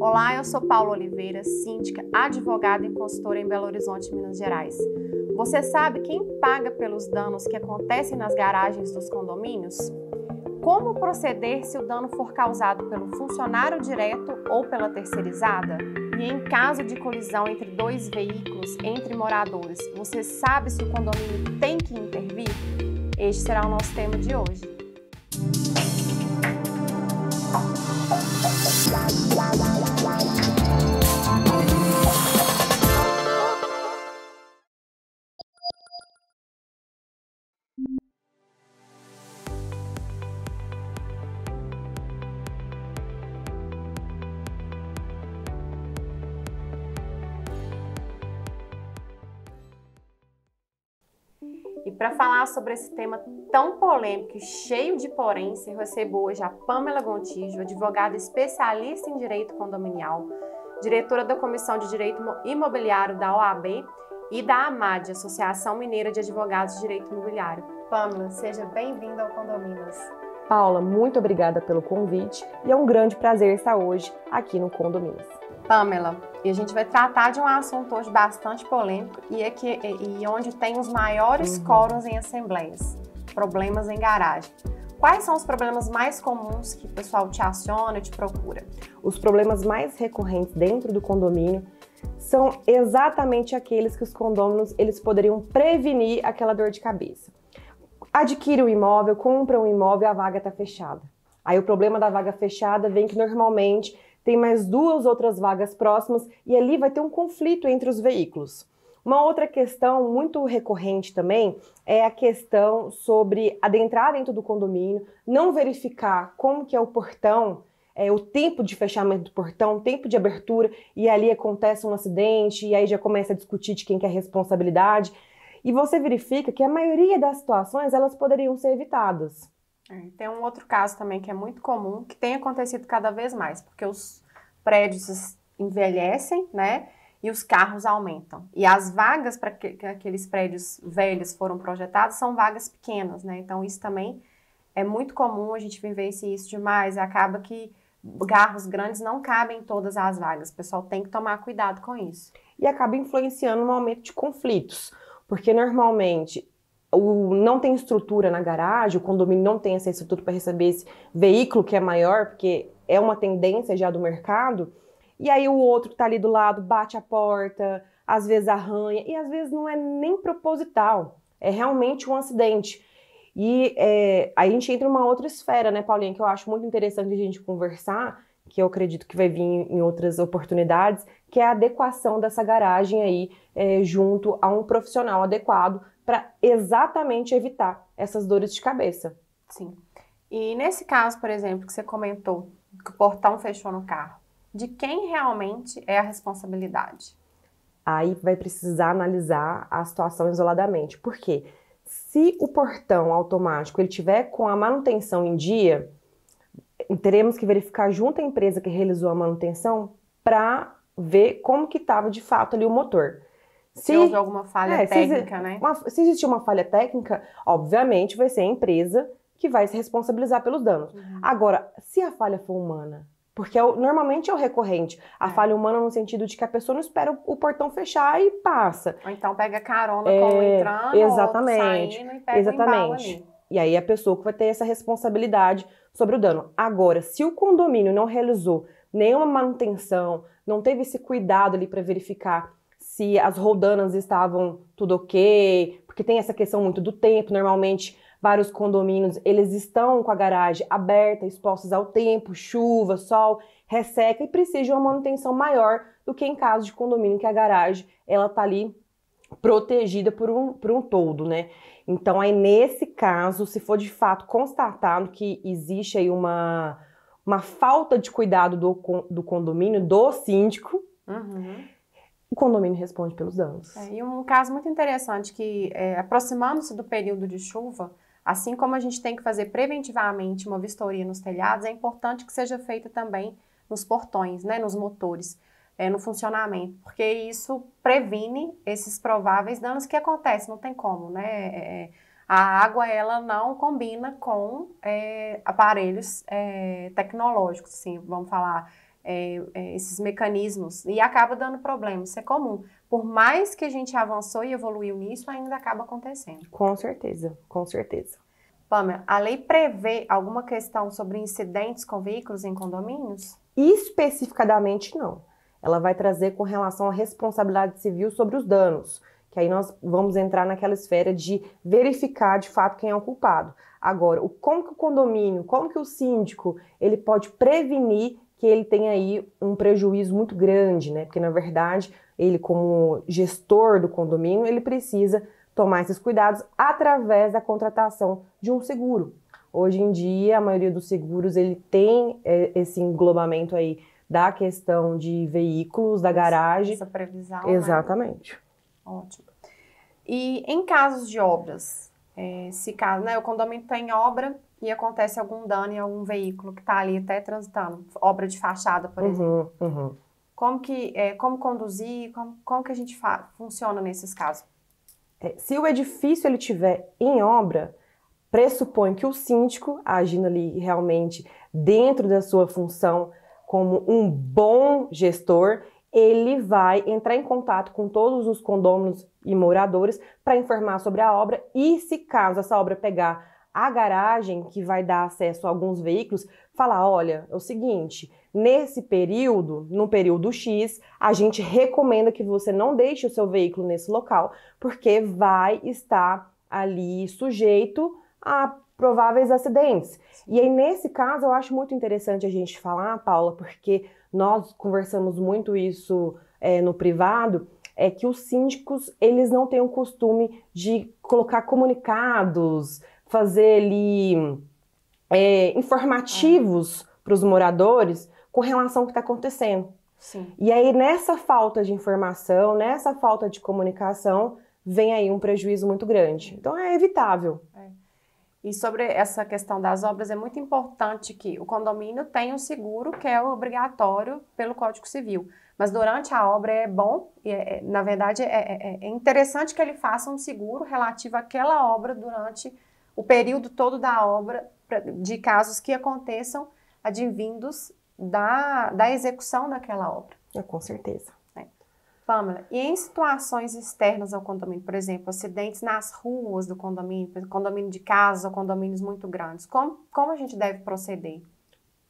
Olá, eu sou Paula Oliveira, síndica, advogada e consultora em Belo Horizonte, Minas Gerais. Você sabe quem paga pelos danos que acontecem nas garagens dos condomínios? Como proceder se o dano for causado pelo funcionário direto ou pela terceirizada? E em caso de colisão entre dois veículos, entre moradores, você sabe se o condomínio tem que intervir? Este será o nosso tema de hoje. E para falar sobre esse tema tão polêmico e cheio de porém, se recebo hoje a Pamela Gontijo, advogada especialista em direito condominial, diretora da Comissão de Direito Imobiliário da OAB e da AMAD, Associação Mineira de Advogados de Direito Imobiliário. Pamela, seja bem-vinda ao Condomínios. Paula, muito obrigada pelo convite e é um grande prazer estar hoje aqui no Condomínios. Pamela, e a gente vai tratar de um assunto hoje bastante polêmico e, é que, e onde tem os maiores uhum. em assembleias, problemas em garagem. Quais são os problemas mais comuns que o pessoal te aciona e te procura? Os problemas mais recorrentes dentro do condomínio são exatamente aqueles que os condôminos eles poderiam prevenir aquela dor de cabeça. Adquire um imóvel, compra um imóvel, a vaga está fechada. Aí o problema da vaga fechada vem que normalmente tem mais duas outras vagas próximas e ali vai ter um conflito entre os veículos. Uma outra questão muito recorrente também é a questão sobre adentrar dentro do condomínio, não verificar como que é o portão, é, o tempo de fechamento do portão, o tempo de abertura, e ali acontece um acidente, e aí já começa a discutir de quem que é a responsabilidade. E você verifica que a maioria das situações elas poderiam ser evitadas. É, tem um outro caso também que é muito comum, que tem acontecido cada vez mais, porque os prédios envelhecem, né? E os carros aumentam. E as vagas para que, que aqueles prédios velhos foram projetados são vagas pequenas, né? Então isso também é muito comum, a gente vivencia isso demais. Acaba que carros grandes não cabem em todas as vagas. O pessoal tem que tomar cuidado com isso. E acaba influenciando no aumento de conflitos, porque normalmente o, não tem estrutura na garagem, o condomínio não tem essa estrutura para receber esse veículo que é maior, porque é uma tendência já do mercado, e aí o outro que está ali do lado bate a porta, às vezes arranha, e às vezes não é nem proposital, é realmente um acidente. E é, a gente entra em uma outra esfera, né, Paulinha, que eu acho muito interessante a gente conversar, que eu acredito que vai vir em outras oportunidades, que é a adequação dessa garagem aí é, junto a um profissional adequado para exatamente evitar essas dores de cabeça. Sim. E nesse caso, por exemplo, que você comentou, que o portão fechou no carro. De quem realmente é a responsabilidade? Aí vai precisar analisar a situação isoladamente. Por quê? Se o portão automático ele tiver com a manutenção em dia, teremos que verificar junto à empresa que realizou a manutenção para ver como que estava de fato ali o motor. Se, se houve alguma falha é, técnica, se, né? Uma, se existir uma falha técnica, obviamente vai ser a empresa que vai se responsabilizar pelos danos. Uhum. Agora, se a falha for humana, porque é o, normalmente é o recorrente. A é. falha humana no sentido de que a pessoa não espera o, portão fechar e passa. Ou então pega carona é, como entrando, exatamente, saindo e pega exatamente. Um e aí a pessoa que vai ter essa responsabilidade sobre o dano. Agora, se o condomínio não realizou nenhuma manutenção, não teve esse cuidado ali para verificar se as rodanas estavam tudo ok, porque tem essa questão muito do tempo, normalmente vários condomínios, eles estão com a garagem aberta, expostos ao tempo, chuva, sol, resseca e precisam de uma manutenção maior do que em caso de condomínio que a garagem ela tá ali protegida por um, por um todo, né? Então aí nesse caso, se for de fato constatado que existe aí uma, uma falta de cuidado do, do condomínio, do síndico, uhum. o condomínio responde pelos danos. É, e um caso muito interessante que, é, aproximando-se do período de chuva, Assim como a gente tem que fazer preventivamente uma vistoria nos telhados, é importante que seja feita também nos portões, né, nos motores, é, no funcionamento, porque isso previne esses prováveis danos que acontecem, não tem como, né? É, é, é a água ela não combina com é, aparelhos é, tecnológicos, assim, vamos falar, esses mecanismos, e acaba dando problemas, isso é comum por mais que a gente avançou e evoluiu nisso, ainda acaba acontecendo. Com certeza, com certeza. Pamela, a lei prevê alguma questão sobre incidentes com veículos em condomínios? Especificadamente não. Ela vai trazer com relação à responsabilidade civil sobre os danos, que aí nós vamos entrar naquela esfera de verificar de fato quem é o culpado. Agora, o como que o condomínio, como que o síndico, ele pode prevenir que ele tenha aí um prejuízo muito grande, né? Porque na verdade ele como gestor do condomínio, ele precisa tomar esses cuidados através da contratação de um seguro. Hoje em dia, a maioria dos seguros ele tem é, esse englobamento aí da questão de veículos, da garagem. Essa previsão. Né? Exatamente. Né? Ótimo. E em casos de obras, é, se caso, né, o condomínio está em obra e acontece algum dano em algum veículo que está ali até transitando, obra de fachada, por uhum, exemplo. Uhum. Como que, é, como conduzir, como, como que a gente funciona nesses casos? É, se o edifício ele tiver em obra, pressupõe que o síndico, agindo ali realmente dentro da sua função como um bom gestor, ele vai entrar em contato com todos os condôminos e moradores para informar sobre a obra e se caso essa obra pegar a garagem que vai dar acesso a alguns veículos, falar, olha, é o seguinte, Nesse período, no período X, a gente recomenda que você não deixe o seu veículo nesse local, porque vai estar ali sujeito a prováveis acidentes. E aí, nesse caso, eu acho muito interessante a gente falar, Paula, porque nós conversamos muito isso é, no privado, é que os síndicos, eles não têm o costume de colocar comunicados, fazer ali é, informativos ah. para os moradores, com relação ao que está acontecendo. Sim. E aí, nessa falta de informação, nessa falta de comunicação, vem aí um prejuízo muito grande. Então, é evitável. É. E sobre essa questão das obras, é muito importante que o condomínio tenha um seguro que é obrigatório pelo Código Civil. Mas durante a obra é bom, e é, é na verdade é é, é, é, interessante que ele faça um seguro relativo àquela obra durante o período todo da obra, de casos que aconteçam advindos da, da execução daquela obra. É, com certeza. É. Pamela, e em situações externas ao condomínio, por exemplo, acidentes nas ruas do condomínio, condomínio de casas ou condomínios muito grandes, como, como a gente deve proceder?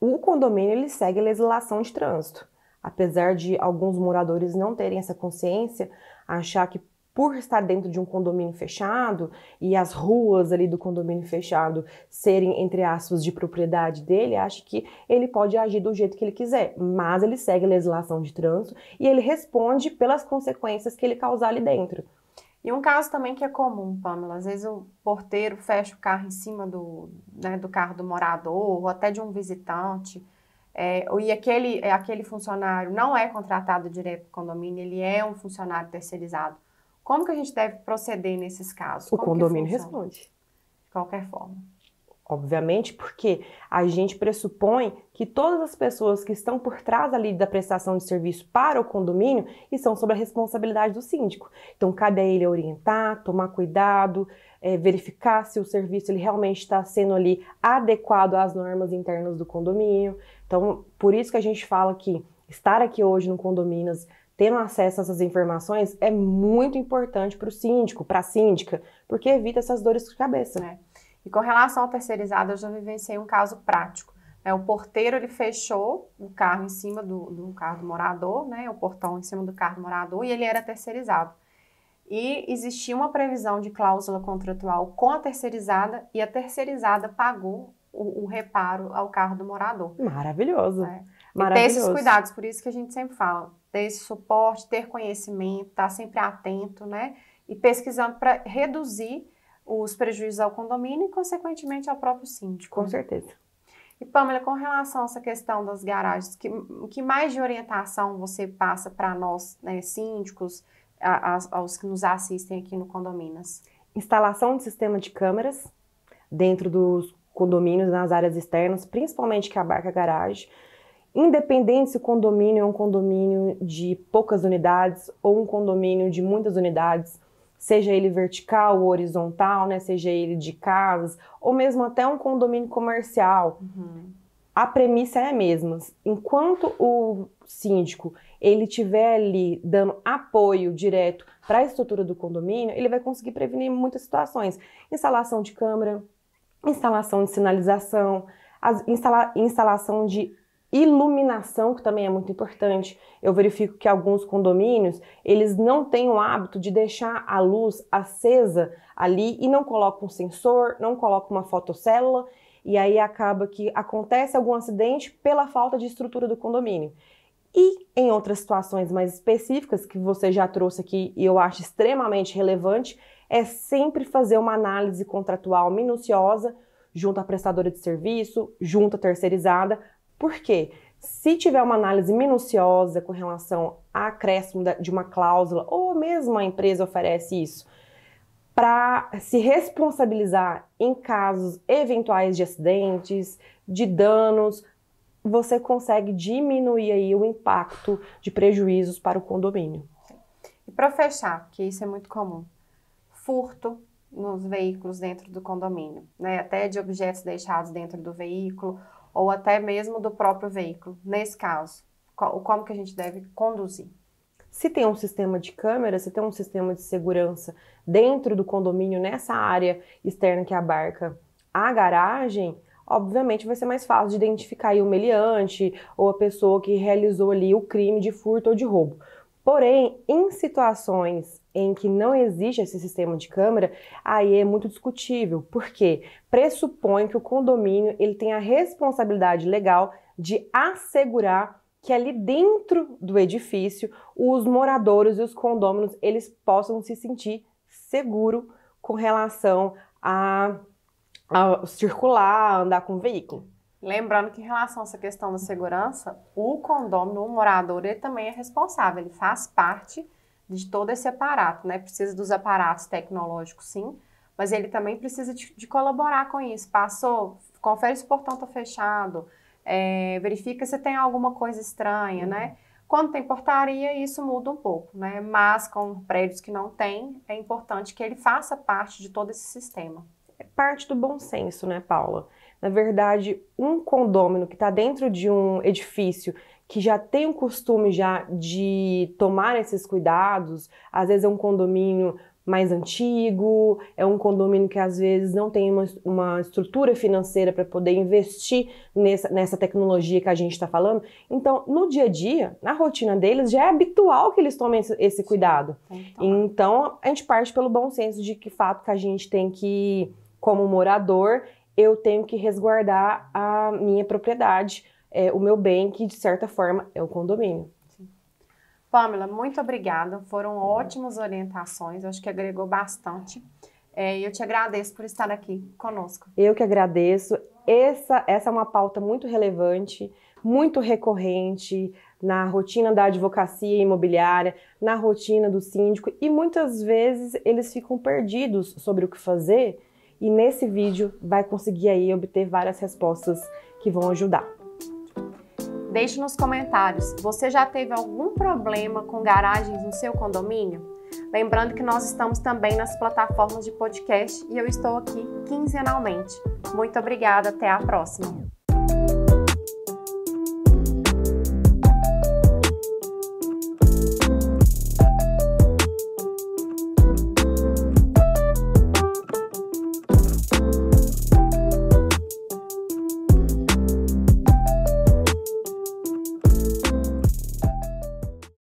O condomínio ele segue a legislação de trânsito. Apesar de alguns moradores não terem essa consciência, achar que por estar dentro de um condomínio fechado e as ruas ali do condomínio fechado serem, entre aspas, de propriedade dele, acho que ele pode agir do jeito que ele quiser, mas ele segue a legislação de trânsito e ele responde pelas consequências que ele causar ali dentro. E um caso também que é comum, Pamela, às vezes o porteiro fecha o carro em cima do, né, do carro do morador ou até de um visitante, é, e aquele, é, aquele funcionário não é contratado direto para o condomínio, ele é um funcionário terceirizado como que a gente deve proceder nesses casos? O Como condomínio responde. De qualquer forma. Obviamente, porque a gente pressupõe que todas as pessoas que estão por trás ali da prestação de serviço para o condomínio estão sob a responsabilidade do síndico. Então, cabe a ele orientar, tomar cuidado, é, verificar se o serviço ele realmente está sendo ali adequado às normas internas do condomínio. Então, por isso que a gente fala que estar aqui hoje no condomínio tendo acesso a essas informações é muito importante para o síndico, para a síndica, porque evita essas dores de cabeça. É. E com relação ao terceirizado, eu já vivenciei um caso prático. É, o porteiro ele fechou o carro em cima do, do carro do morador, né, o portão em cima do carro do morador, e ele era terceirizado. E existia uma previsão de cláusula contratual com a terceirizada, e a terceirizada pagou o, o reparo ao carro do morador. Maravilhoso. É. Maravilhoso. E ter esses cuidados, por isso que a gente sempre fala, ter esse suporte, ter conhecimento, estar tá sempre atento, né? E pesquisando para reduzir os prejuízos ao condomínio e, consequentemente, ao próprio síndico. Com né? certeza. E, Pamela, com relação a essa questão das garagens, que, que mais de orientação você passa para nós, né, síndicos, a, a, aos que nos assistem aqui no Condomínios? Instalação de sistema de câmeras dentro dos condomínios, nas áreas externas, principalmente que abarca a garagem, Independente se o condomínio é um condomínio de poucas unidades ou um condomínio de muitas unidades, seja ele vertical ou horizontal, né, seja ele de casas, ou mesmo até um condomínio comercial, uhum. a premissa é a mesma. Enquanto o síndico ele tiver ali dando apoio direto para a estrutura do condomínio, ele vai conseguir prevenir muitas situações. Instalação de câmera, instalação de sinalização, instala instalação de Iluminação, que também é muito importante. Eu verifico que alguns condomínios, eles não têm o hábito de deixar a luz acesa ali e não colocam um sensor, não colocam uma fotocélula, e aí acaba que acontece algum acidente pela falta de estrutura do condomínio. E em outras situações mais específicas que você já trouxe aqui e eu acho extremamente relevante, é sempre fazer uma análise contratual minuciosa junto à prestadora de serviço, junto à terceirizada, porque, Se tiver uma análise minuciosa com relação a acréscimo de uma cláusula, ou mesmo a empresa oferece isso, para se responsabilizar em casos eventuais de acidentes, de danos, você consegue diminuir aí o impacto de prejuízos para o condomínio. E para fechar, que isso é muito comum, furto nos veículos dentro do condomínio, né? até de objetos deixados dentro do veículo ou até mesmo do próprio veículo. Nesse caso, como que a gente deve conduzir? Se tem um sistema de câmera, se tem um sistema de segurança dentro do condomínio, nessa área externa que abarca a garagem, obviamente vai ser mais fácil de identificar o meliante ou a pessoa que realizou ali o crime de furto ou de roubo. Porém, em situações em que não existe esse sistema de câmera, aí é muito discutível, porque pressupõe que o condomínio ele tem a responsabilidade legal de assegurar que ali dentro do edifício os moradores e os condôminos eles possam se sentir seguro com relação a, a circular, andar com o veículo. Lembrando que em relação a essa questão da segurança, o condomínio, o morador, ele também é responsável, ele faz parte de todo esse aparato, né? Precisa dos aparatos tecnológicos, sim, mas ele também precisa de, de colaborar com isso. Passou, confere se o portão está fechado, é, verifica se tem alguma coisa estranha, né? uhum. né? Quando tem portaria, isso muda um pouco, né? Mas com prédios que não tem, é importante que ele faça parte de todo esse sistema. É parte do bom senso, né, Paula? Na verdade, um condômino que está dentro de um edifício que já tem o costume já de tomar esses cuidados, às vezes é um condomínio mais antigo, é um condomínio que às vezes não tem uma, uma estrutura financeira para poder investir nessa, nessa tecnologia que a gente está falando. Então, no dia a dia, na rotina deles, já é habitual que eles tomem esse, esse cuidado. Então, então, a gente parte pelo bom senso de que fato que a gente tem que, como morador, eu tenho que resguardar a minha propriedade, é, o meu bem, que de certa forma é o condomínio. Sim. Pamela, muito obrigada. Foram ótimas orientações, acho que agregou bastante. É, eu te agradeço por estar aqui conosco. Eu que agradeço. Essa, essa é uma pauta muito relevante, muito recorrente na rotina da advocacia imobiliária, na rotina do síndico, e muitas vezes eles ficam perdidos sobre o que fazer e nesse vídeo vai conseguir aí obter várias respostas que vão ajudar. Deixe nos comentários, você já teve algum problema com garagens no seu condomínio? Lembrando que nós estamos também nas plataformas de podcast e eu estou aqui quinzenalmente. Muito obrigada, até a próxima!